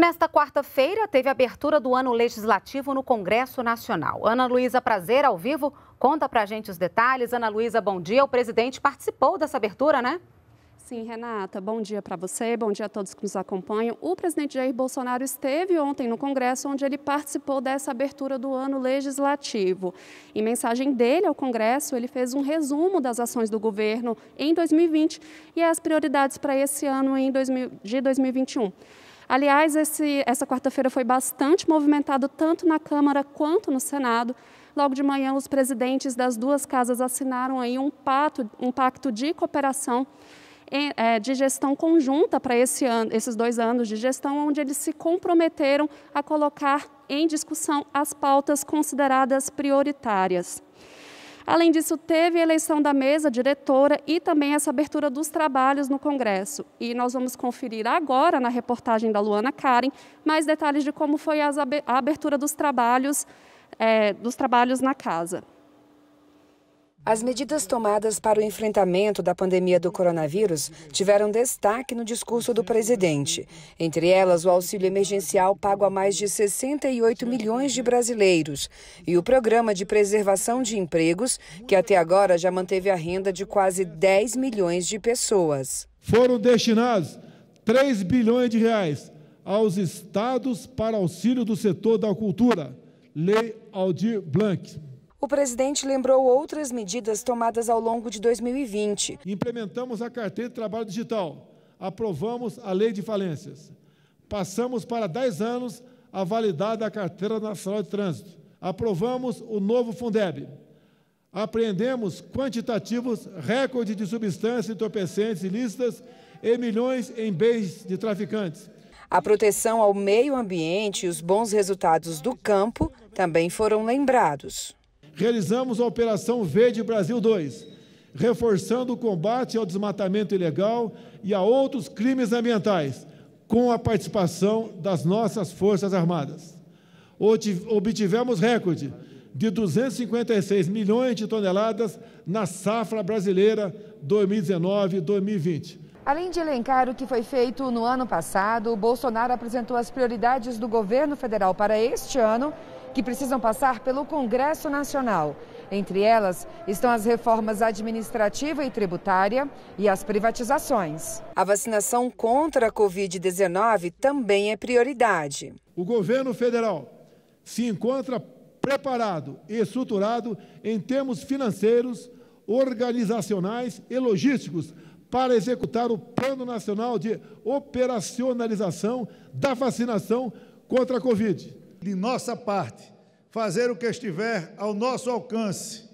Nesta quarta-feira, teve abertura do ano legislativo no Congresso Nacional. Ana Luísa Prazer, ao vivo, conta pra gente os detalhes. Ana Luísa, bom dia. O presidente participou dessa abertura, né? Sim, Renata, bom dia para você, bom dia a todos que nos acompanham. O presidente Jair Bolsonaro esteve ontem no Congresso, onde ele participou dessa abertura do ano legislativo. Em mensagem dele ao Congresso, ele fez um resumo das ações do governo em 2020 e as prioridades para esse ano em de 2021. Aliás, esse, essa quarta-feira foi bastante movimentado, tanto na Câmara quanto no Senado. Logo de manhã, os presidentes das duas casas assinaram aí um, pato, um pacto de cooperação é, de gestão conjunta para esse ano, esses dois anos de gestão, onde eles se comprometeram a colocar em discussão as pautas consideradas prioritárias. Além disso, teve a eleição da mesa diretora e também essa abertura dos trabalhos no Congresso. E nós vamos conferir agora, na reportagem da Luana Karen, mais detalhes de como foi a abertura dos trabalhos, é, dos trabalhos na casa. As medidas tomadas para o enfrentamento da pandemia do coronavírus tiveram destaque no discurso do presidente. Entre elas, o auxílio emergencial pago a mais de 68 milhões de brasileiros e o programa de preservação de empregos, que até agora já manteve a renda de quase 10 milhões de pessoas. Foram destinados 3 bilhões de reais aos estados para auxílio do setor da cultura. Lei Aldir Blanc. O presidente lembrou outras medidas tomadas ao longo de 2020. Implementamos a carteira de trabalho digital, aprovamos a lei de falências, passamos para 10 anos a validade da carteira nacional de trânsito, aprovamos o novo Fundeb, apreendemos quantitativos recorde de substâncias entorpecentes ilícitas e milhões em bens de traficantes. A proteção ao meio ambiente e os bons resultados do campo também foram lembrados realizamos a Operação Verde Brasil 2, reforçando o combate ao desmatamento ilegal e a outros crimes ambientais, com a participação das nossas Forças Armadas. Obtivemos recorde de 256 milhões de toneladas na safra brasileira 2019-2020. Além de elencar o que foi feito no ano passado, Bolsonaro apresentou as prioridades do governo federal para este ano que precisam passar pelo Congresso Nacional. Entre elas estão as reformas administrativa e tributária e as privatizações. A vacinação contra a Covid-19 também é prioridade. O governo federal se encontra preparado e estruturado em termos financeiros, organizacionais e logísticos para executar o Plano Nacional de Operacionalização da Vacinação contra a Covid de nossa parte, fazer o que estiver ao nosso alcance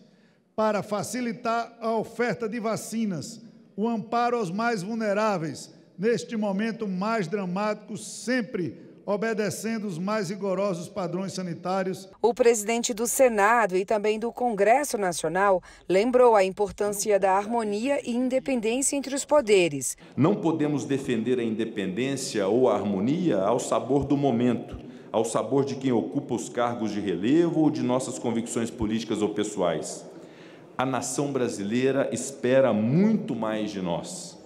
para facilitar a oferta de vacinas, o amparo aos mais vulneráveis, neste momento mais dramático, sempre obedecendo os mais rigorosos padrões sanitários. O presidente do Senado e também do Congresso Nacional lembrou a importância da harmonia e independência entre os poderes. Não podemos defender a independência ou a harmonia ao sabor do momento ao sabor de quem ocupa os cargos de relevo ou de nossas convicções políticas ou pessoais. A nação brasileira espera muito mais de nós.